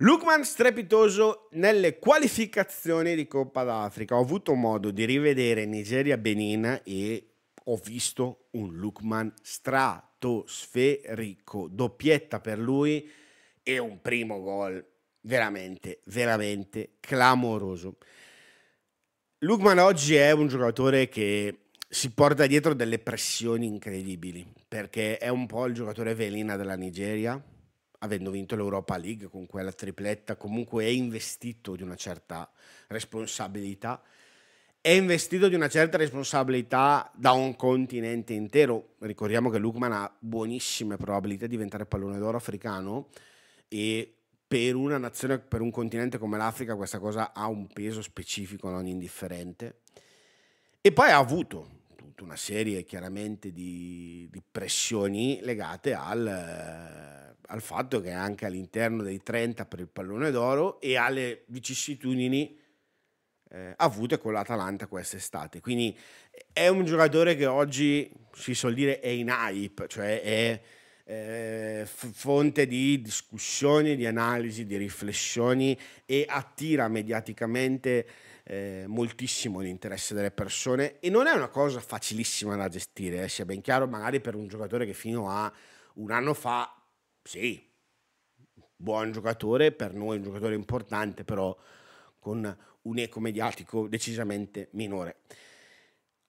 Lukman strepitoso nelle qualificazioni di Coppa d'Africa. Ho avuto modo di rivedere Nigeria-Benin e ho visto un Lukman stratosferico. Doppietta per lui e un primo gol veramente, veramente clamoroso. Lukman oggi è un giocatore che si porta dietro delle pressioni incredibili perché è un po' il giocatore velina della Nigeria avendo vinto l'Europa League con quella tripletta, comunque è investito di una certa responsabilità. È investito di una certa responsabilità da un continente intero. Ricordiamo che Lukman ha buonissime probabilità di diventare pallone d'oro africano e per una nazione, per un continente come l'Africa, questa cosa ha un peso specifico non indifferente. E poi ha avuto tutta una serie chiaramente di, di pressioni legate al al fatto che è anche all'interno dei 30 per il pallone d'oro e alle vicissitudini eh, avute con l'Atalanta quest'estate. Quindi eh, è un giocatore che oggi si suol dire è in hype, cioè è eh, fonte di discussioni, di analisi, di riflessioni e attira mediaticamente eh, moltissimo l'interesse delle persone e non è una cosa facilissima da gestire, eh, sia ben chiaro, magari per un giocatore che fino a un anno fa sì, buon giocatore, per noi un giocatore importante, però con un eco mediatico decisamente minore.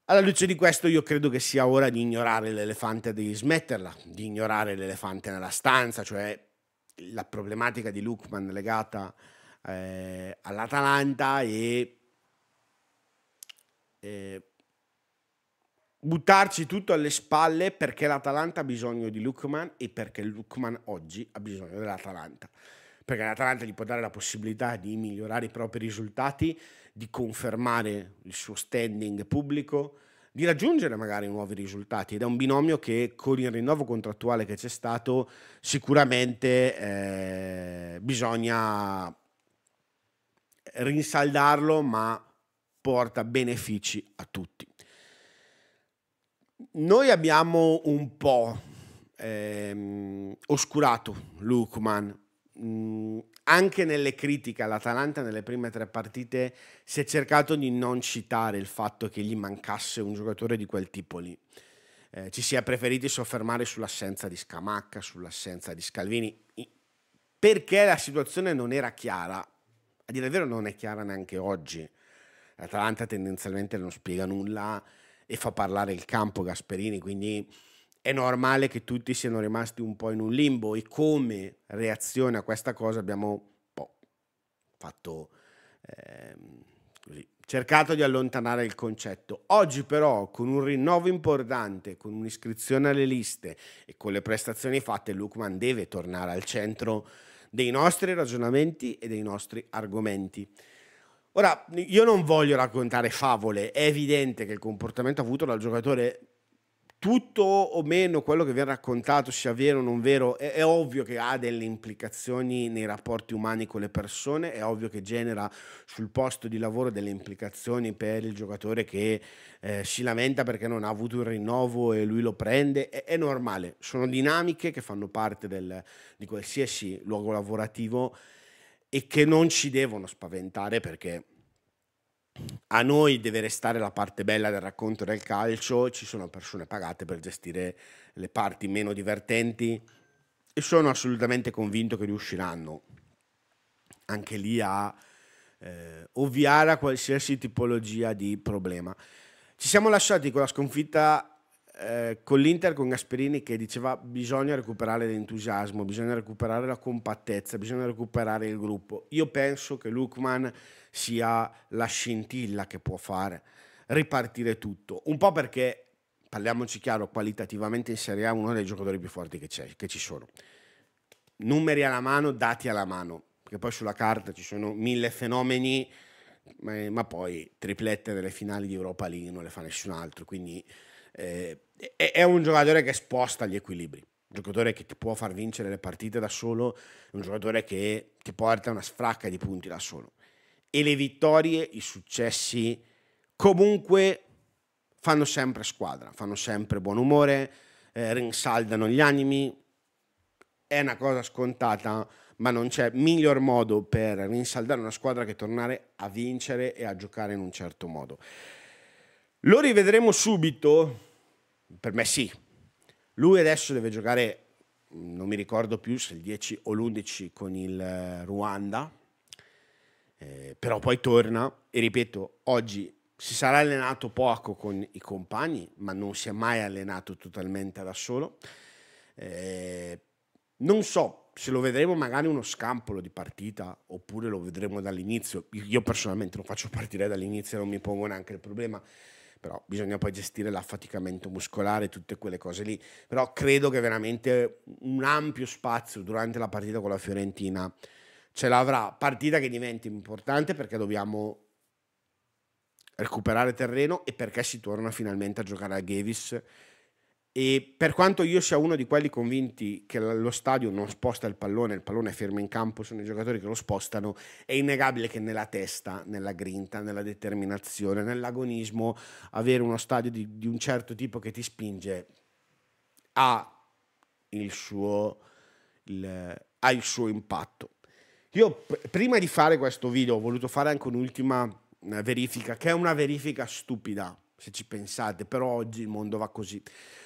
Alla luce di questo io credo che sia ora di ignorare l'elefante, di smetterla, di ignorare l'elefante nella stanza, cioè la problematica di Lukman legata eh, all'Atalanta e eh, buttarci tutto alle spalle perché l'Atalanta ha bisogno di Lukman e perché Lukman oggi ha bisogno dell'Atalanta. Perché l'Atalanta gli può dare la possibilità di migliorare i propri risultati, di confermare il suo standing pubblico, di raggiungere magari nuovi risultati ed è un binomio che con il rinnovo contrattuale che c'è stato sicuramente eh, bisogna rinsaldarlo ma porta benefici a tutti noi abbiamo un po' ehm, oscurato Lukman. Mm, anche nelle critiche all'Atalanta nelle prime tre partite si è cercato di non citare il fatto che gli mancasse un giocatore di quel tipo lì. Eh, ci si è preferiti soffermare sull'assenza di Scamacca, sull'assenza di Scalvini, perché la situazione non era chiara. A dire il vero non è chiara neanche oggi. L'Atalanta tendenzialmente non spiega nulla, e fa parlare il campo Gasperini, quindi è normale che tutti siano rimasti un po' in un limbo e come reazione a questa cosa abbiamo un boh, fatto ehm, così, cercato di allontanare il concetto. Oggi però con un rinnovo importante, con un'iscrizione alle liste e con le prestazioni fatte, Lukman deve tornare al centro dei nostri ragionamenti e dei nostri argomenti. Ora, io non voglio raccontare favole, è evidente che il comportamento avuto dal giocatore tutto o meno quello che viene raccontato sia vero o non vero, è, è, ovvio che ha delle implicazioni nei rapporti umani con le persone, è ovvio che genera sul posto di lavoro delle implicazioni per il giocatore che eh, si lamenta perché non ha avuto il rinnovo e lui lo prende, è, è normale, sono dinamiche che fanno parte del, di qualsiasi luogo lavorativo e che non ci devono spaventare perché a noi deve restare la parte bella del racconto del calcio, ci sono persone pagate per gestire le parti meno divertenti e sono assolutamente convinto che riusciranno anche lì a eh, ovviare a qualsiasi tipologia di problema. Ci siamo lasciati con la sconfitta eh, con l'Inter con Gasperini che diceva bisogna recuperare l'entusiasmo, bisogna recuperare la compattezza, bisogna recuperare il gruppo. Io penso che Lukman sia la scintilla che può fare ripartire tutto, un po' perché parliamoci chiaro, qualitativamente in Serie A uno dei giocatori più forti che, che ci sono. Numeri alla mano, dati alla mano, perché poi sulla carta ci sono mille fenomeni, ma, ma poi triplette nelle finali di Europa League non le fa nessun altro, quindi eh, è un giocatore che sposta gli equilibri, un giocatore che ti può far vincere le partite da solo, un giocatore che ti porta una sfracca di punti da solo. E le vittorie, i successi, comunque fanno sempre squadra, fanno sempre buon umore, eh, rinsaldano gli animi. È una cosa scontata, ma non c'è miglior modo per rinsaldare una squadra che tornare a vincere e a giocare in un certo modo. Lo rivedremo subito per me sì. Lui adesso deve giocare, non mi ricordo più se il 10 o l'11 con il eh, Ruanda, eh, però poi torna e ripeto, oggi si sarà allenato poco con i compagni, ma non si è mai allenato totalmente da solo. Eh, non so se lo vedremo magari uno scampolo di partita oppure lo vedremo dall'inizio. Io personalmente lo faccio partire dall'inizio, non mi pongo neanche il problema però bisogna poi gestire l'affaticamento muscolare, tutte quelle cose lì, però credo che veramente un ampio spazio durante la partita con la Fiorentina ce l'avrà, partita che diventa importante perché dobbiamo recuperare terreno e perché si torna finalmente a giocare a Gavis e per quanto io sia uno di quelli convinti che lo stadio non sposta il pallone, il pallone è fermo in campo, sono i giocatori che lo spostano, è innegabile che nella testa, nella grinta, nella determinazione, nell'agonismo, avere uno stadio di, di un certo tipo che ti spinge ha il suo, il, ha il suo impatto. Io prima di fare questo video ho voluto fare anche un'ultima eh, verifica, che è una verifica stupida se ci pensate, però oggi il mondo va così.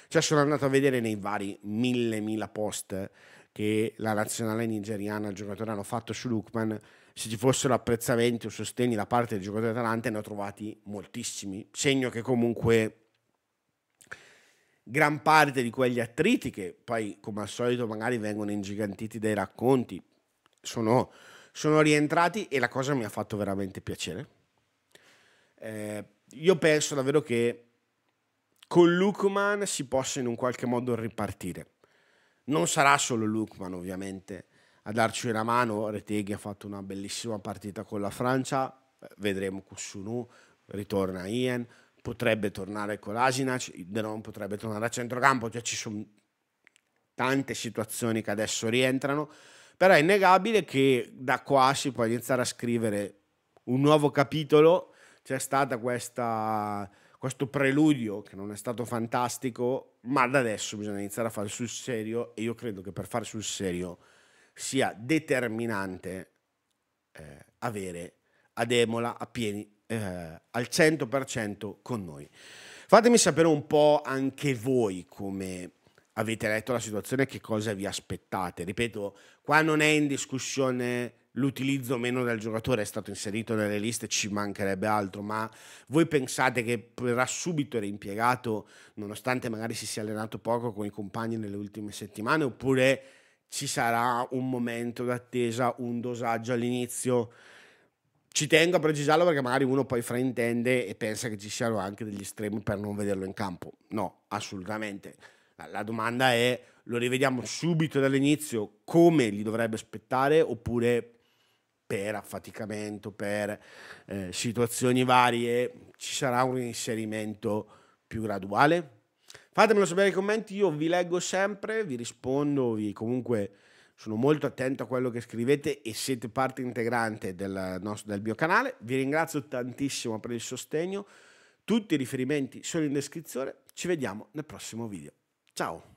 Cioè sono andato a vedere nei vari mille, mila post che la nazionale nigeriana, il giocatore hanno fatto su Lukman, se ci fossero apprezzamenti o sostegni da parte del giocatore Atalanta ne ho trovati moltissimi, segno che comunque gran parte di quegli attriti che poi come al solito magari vengono ingigantiti dai racconti sono, sono rientrati e la cosa mi ha fatto veramente piacere. Eh, io penso davvero che con Lukman si possa in un qualche modo ripartire. Non sarà solo Lukman ovviamente a darci una mano, Reteghi ha fatto una bellissima partita con la Francia, vedremo Kusunu, ritorna Ian, potrebbe tornare con l'Asinac, non potrebbe tornare a centrocampo, cioè ci sono tante situazioni che adesso rientrano, però è innegabile che da qua si può iniziare a scrivere un nuovo capitolo c'è stato questo preludio che non è stato fantastico, ma da adesso bisogna iniziare a fare sul serio e io credo che per fare sul serio sia determinante eh, avere Ademola a pieni, eh, al 100% con noi. Fatemi sapere un po' anche voi come avete letto la situazione e che cosa vi aspettate. Ripeto, qua non è in discussione l'utilizzo o meno del giocatore è stato inserito nelle liste, ci mancherebbe altro, ma voi pensate che verrà subito reimpiegato, nonostante magari si sia allenato poco con i compagni nelle ultime settimane, oppure ci sarà un momento d'attesa, un dosaggio all'inizio? Ci tengo a precisarlo perché magari uno poi fraintende e pensa che ci siano anche degli estremi per non vederlo in campo. No, assolutamente. La domanda è, lo rivediamo subito dall'inizio come gli dovrebbe aspettare oppure per affaticamento, per eh, situazioni varie, ci sarà un inserimento più graduale? Fatemelo sapere nei commenti, io vi leggo sempre, vi rispondo, vi comunque sono molto attento a quello che scrivete e siete parte integrante del, nostro, del mio canale. Vi ringrazio tantissimo per il sostegno, tutti i riferimenti sono in descrizione, ci vediamo nel prossimo video. Ciao!